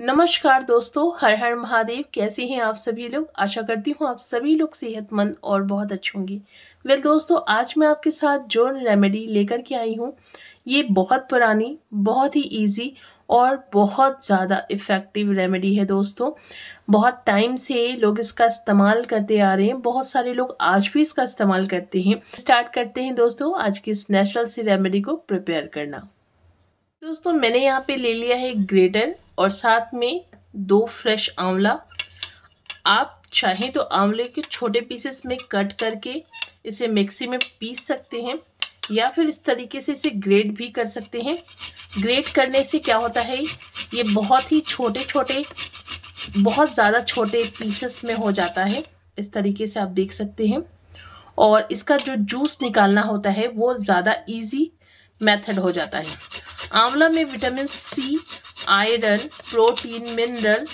नमस्कार दोस्तों हर हर महादेव कैसे हैं आप सभी लोग आशा करती हूँ आप सभी लोग सेहतमंद और बहुत अच्छे होंगे वेल दोस्तों आज मैं आपके साथ जो रेमेडी लेकर के आई हूँ ये बहुत पुरानी बहुत ही इजी और बहुत ज़्यादा इफ़ेक्टिव रेमेडी है दोस्तों बहुत टाइम से लोग इसका इस्तेमाल करते आ रहे हैं बहुत सारे लोग आज भी इसका इस्तेमाल करते हैं स्टार्ट करते हैं दोस्तों आज की इस नेचुरल सी रेमेडी को प्रिपेयर करना दोस्तों मैंने यहाँ पे ले लिया है ग्रेटर और साथ में दो फ्रेश आंवला आप चाहें तो आंवले के छोटे पीसेस में कट करके इसे मिक्सी में पीस सकते हैं या फिर इस तरीके से इसे ग्रेट भी कर सकते हैं ग्रेट करने से क्या होता है ये बहुत ही छोटे छोटे बहुत ज़्यादा छोटे पीसेस में हो जाता है इस तरीके से आप देख सकते हैं और इसका जो जूस निकालना होता है वो ज़्यादा इजी मेथड हो जाता है आंवला में vitamin C iron protein mineral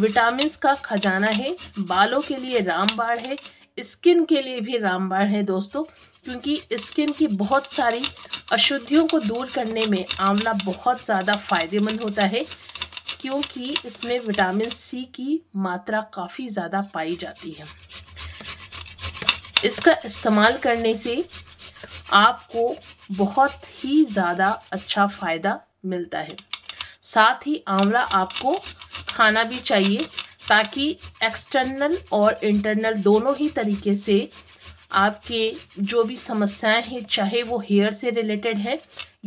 vitamin का खजाना है बालों के लिए रामबाड़ है स्किन के लिए भी रामबाड़ है दोस्तों क्योंकि स्किन की बहुत सारी अशुद्धियों को दूर करने में आंवला बहुत ज़्यादा फायदेमंद होता है क्योंकि इसमें विटामिन सी की मात्रा काफ़ी ज़्यादा पाई जाती है इसका इस्तेमाल करने से आपको बहुत ही ज़्यादा अच्छा फ़ायदा मिलता है साथ ही आंवला आपको खाना भी चाहिए ताकि एक्सटर्नल और इंटरनल दोनों ही तरीके से आपके जो भी समस्याएं हैं चाहे वो हेयर से रिलेटेड है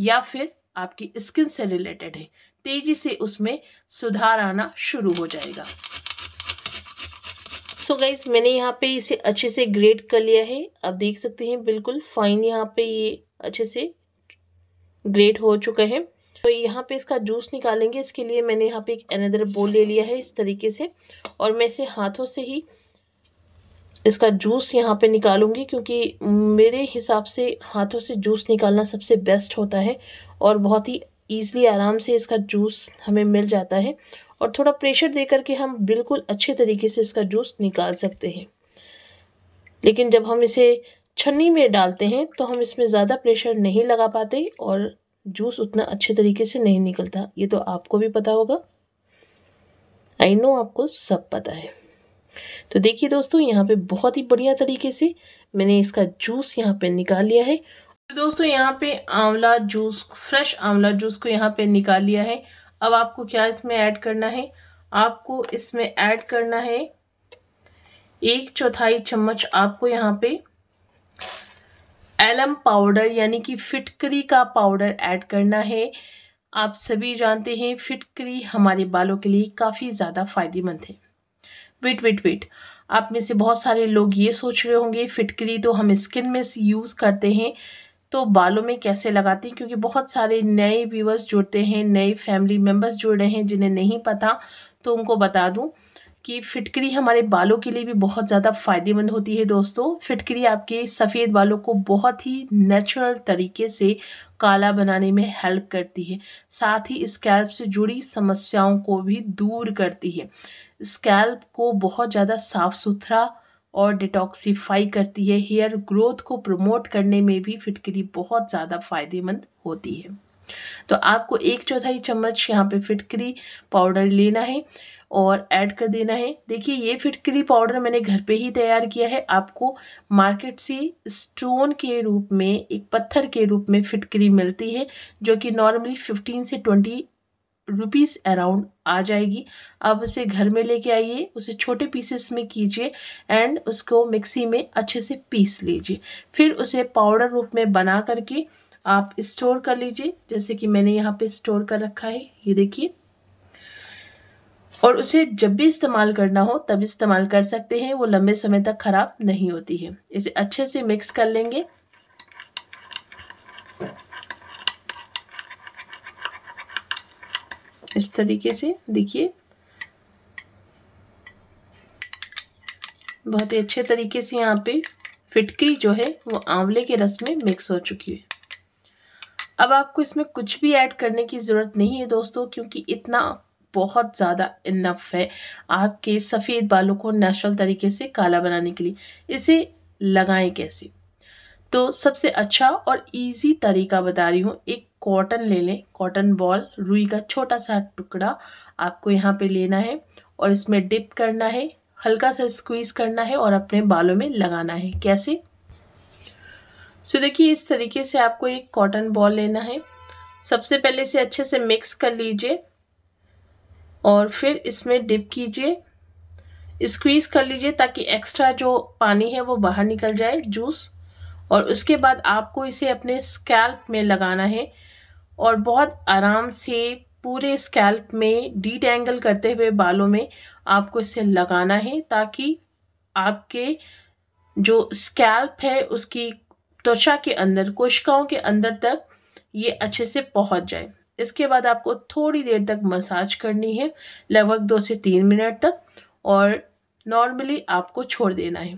या फिर आपकी स्किन से रिलेटेड है तेज़ी से उसमें सुधार आना शुरू हो जाएगा सो so गाइज मैंने यहाँ पे इसे अच्छे से ग्रेड कर लिया है आप देख सकते हैं बिल्कुल फाइन यहाँ पे ये अच्छे से ग्रेड हो चुका है तो यहाँ पे इसका जूस निकालेंगे इसके लिए मैंने यहाँ पे एक अनदर बोल ले लिया है इस तरीके से और मैं इसे हाथों से ही इसका जूस यहाँ पे निकालूंगी क्योंकि मेरे हिसाब से हाथों से जूस निकालना सबसे बेस्ट होता है और बहुत ही ईज़िली आराम से इसका जूस हमें मिल जाता है और थोड़ा प्रेशर दे करके हम बिल्कुल अच्छे तरीके से इसका जूस निकाल सकते हैं लेकिन जब हम इसे छन्नी में डालते हैं तो हम इसमें ज़्यादा प्रेशर नहीं लगा पाते और जूस उतना अच्छे तरीके से नहीं निकलता ये तो आपको भी पता होगा आई नो आपको सब पता है तो देखिए दोस्तों यहाँ पे बहुत ही बढ़िया तरीके से मैंने इसका जूस यहाँ पे निकाल लिया है तो दोस्तों यहाँ पे आंवला जूस फ्रेश आंवला जूस को यहाँ पे निकाल लिया है अब आपको क्या इसमें ऐड करना है आपको इसमें ऐड करना है एक चौथाई चम्मच आपको यहाँ पे एलम पाउडर यानी कि फिटकरी का पाउडर ऐड करना है आप सभी जानते हैं फिटकरी हमारे बालों के लिए काफ़ी ज़्यादा फायदेमंद है वेट वेट वेट आप में से बहुत सारे लोग ये सोच रहे होंगे फिटकरी तो हम स्किन में यूज़ करते हैं तो बालों में कैसे लगाते हैं क्योंकि बहुत सारे नए व्यूवर्स जुड़ते हैं नए फैमिली मेम्बर्स जुड़ रहे हैं जिन्हें नहीं पता तो उनको बता दूँ कि फिटकरी हमारे बालों के लिए भी बहुत ज़्यादा फ़ायदेमंद होती है दोस्तों फिटकरी आपके सफ़ेद बालों को बहुत ही नेचुरल तरीके से काला बनाने में हेल्प करती है साथ ही स्कैल्प से जुड़ी समस्याओं को भी दूर करती है स्कैल्प को बहुत ज़्यादा साफ़ सुथरा और डिटॉक्सीफाई करती है हेयर ग्रोथ को प्रमोट करने में भी फिटकरी बहुत ज़्यादा फ़ायदेमंद होती है तो आपको एक चौथाई चम्मच यहाँ पे फिटकरी पाउडर लेना है और ऐड कर देना है देखिए ये फिटकरी पाउडर मैंने घर पे ही तैयार किया है आपको मार्केट से स्टोन के रूप में एक पत्थर के रूप में फिटकरी मिलती है जो कि नॉर्मली फिफ्टीन से ट्वेंटी रुपीज़ अराउंड आ जाएगी आप उसे घर में लेके आइए उसे छोटे पीसेस में कीजिए एंड उसको मिक्सी में अच्छे से पीस लीजिए फिर उसे पाउडर रूप में बना करके आप स्टोर कर लीजिए जैसे कि मैंने यहाँ पे स्टोर कर रखा है ये देखिए और उसे जब भी इस्तेमाल करना हो तब इस्तेमाल कर सकते हैं वो लंबे समय तक ख़राब नहीं होती है इसे अच्छे से मिक्स कर लेंगे इस तरीके से देखिए बहुत ही अच्छे तरीके से यहाँ पे फिटकी जो है वो आंवले के रस में मिक्स हो चुकी है अब आपको इसमें कुछ भी ऐड करने की ज़रूरत नहीं है दोस्तों क्योंकि इतना बहुत ज़्यादा इनफ है आपके सफ़ेद बालों को नेचुरल तरीके से काला बनाने के लिए इसे लगाएं कैसे तो सबसे अच्छा और इजी तरीका बता रही हूँ एक कॉटन ले लें कॉटन बॉल रुई का छोटा सा टुकड़ा आपको यहाँ पे लेना है और इसमें डिप करना है हल्का सा स्क्वीज़ करना है और अपने बालों में लगाना है कैसे सो so, देखिए इस तरीके से आपको एक कॉटन बॉल लेना है सबसे पहले इसे अच्छे से मिक्स कर लीजिए और फिर इसमें डिप कीजिए स्क्वीज़ कर लीजिए ताकि एक्स्ट्रा जो पानी है वो बाहर निकल जाए जूस और उसके बाद आपको इसे अपने स्कैल्प में लगाना है और बहुत आराम से पूरे स्कैल्प में डीटेंगल करते हुए बालों में आपको इसे लगाना है ताकि आपके जो स्कैल्प है उसकी त्वचा के अंदर कोशिकाओं के अंदर तक ये अच्छे से पहुंच जाए इसके बाद आपको थोड़ी देर तक मसाज करनी है लगभग दो से तीन मिनट तक और नॉर्मली आपको छोड़ देना है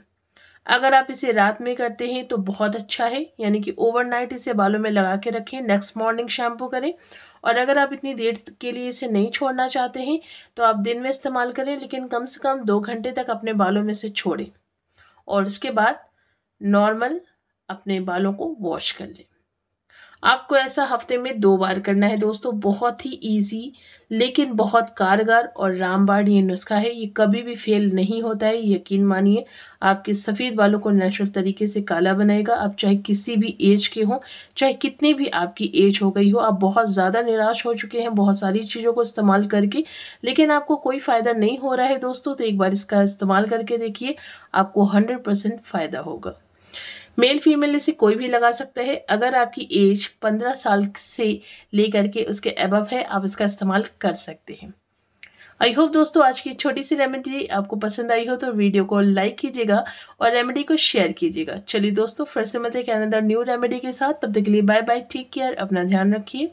अगर आप इसे रात में करते हैं तो बहुत अच्छा है यानी कि ओवरनाइट इसे बालों में लगा के रखें नेक्स्ट मॉर्निंग शैम्पू करें और अगर आप इतनी देर के लिए इसे नहीं छोड़ना चाहते हैं तो आप दिन में इस्तेमाल करें लेकिन कम से कम दो घंटे तक अपने बालों में से छोड़ें और उसके बाद नॉर्मल अपने बालों को वॉश कर लें आपको ऐसा हफ्ते में दो बार करना है दोस्तों बहुत ही इजी लेकिन बहुत कारगर और रामबाण ये नुस्खा है ये कभी भी फेल नहीं होता है यकीन मानिए आपके सफ़ेद बालों को नेचुरल तरीके से काला बनाएगा आप चाहे किसी भी एज के हों चाहे कितनी भी आपकी एज हो गई हो आप बहुत ज़्यादा निराश हो चुके हैं बहुत सारी चीज़ों को इस्तेमाल करके लेकिन आपको कोई फ़ायदा नहीं हो रहा है दोस्तों तो एक बार इसका इस्तेमाल करके देखिए आपको हंड्रेड फ़ायदा होगा मेल फीमेल इसे कोई भी लगा सकता है अगर आपकी एज पंद्रह साल से लेकर के उसके एबव है आप इसका इस्तेमाल कर सकते हैं आई होप दोस्तों आज की छोटी सी रेमेडी आपको पसंद आई हो तो वीडियो को लाइक कीजिएगा और रेमेडी को शेयर कीजिएगा चलिए दोस्तों फिर से मिलते हैं अनदर न्यू रेमेडी के साथ तब तक के लिए बाय बाय टेक केयर अपना ध्यान रखिए